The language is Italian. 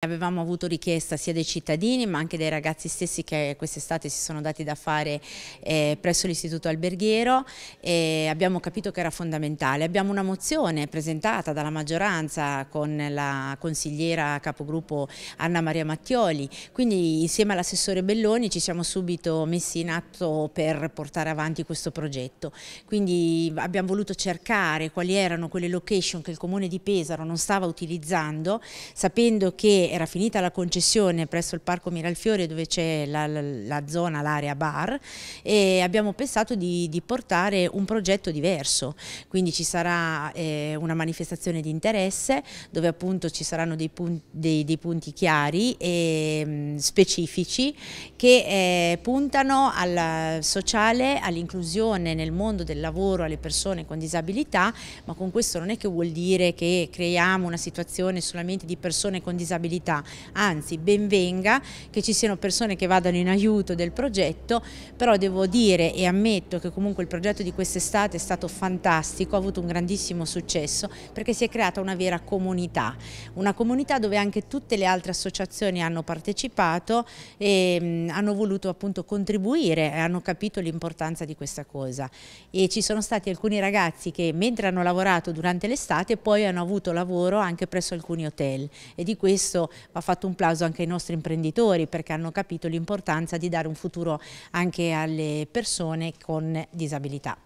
Avevamo avuto richiesta sia dei cittadini ma anche dei ragazzi stessi che quest'estate si sono dati da fare eh, presso l'istituto alberghiero e abbiamo capito che era fondamentale. Abbiamo una mozione presentata dalla maggioranza con la consigliera capogruppo Anna Maria Mattioli, quindi insieme all'assessore Belloni ci siamo subito messi in atto per portare avanti questo progetto. Quindi abbiamo voluto cercare quali erano quelle location che il comune di Pesaro non stava utilizzando, sapendo che era finita la concessione presso il Parco Miralfiori dove c'è la, la, la, zona, l'area bar e abbiamo pensato di, di, portare un progetto diverso, quindi ci sarà eh, una manifestazione di interesse dove appunto ci saranno dei punti, dei, dei punti chiari e mh, mm, specifici che eh, puntano al sociale, all'inclusione nel mondo del lavoro alle persone con disabilità, ma con questo non è che vuol dire che creiamo una situazione solamente di persone con disabilità attività, anzi benvenga che ci siano persone che vadano in aiuto del progetto, però devo dire e ammetto che comunque il progetto di quest'estate è stato fantastico, ha avuto un grandissimo successo perché si è creata una vera comunità, una comunità dove anche tutte le altre associazioni hanno partecipato e hanno voluto appunto contribuire e hanno capito l'importanza di questa cosa e ci sono stati alcuni ragazzi che mentre hanno lavorato durante l'estate poi hanno avuto lavoro anche presso alcuni hotel e di questo caso va fatto un plauso anche ai nostri imprenditori perché hanno capito l'importanza di dare un futuro anche alle persone con disabilità.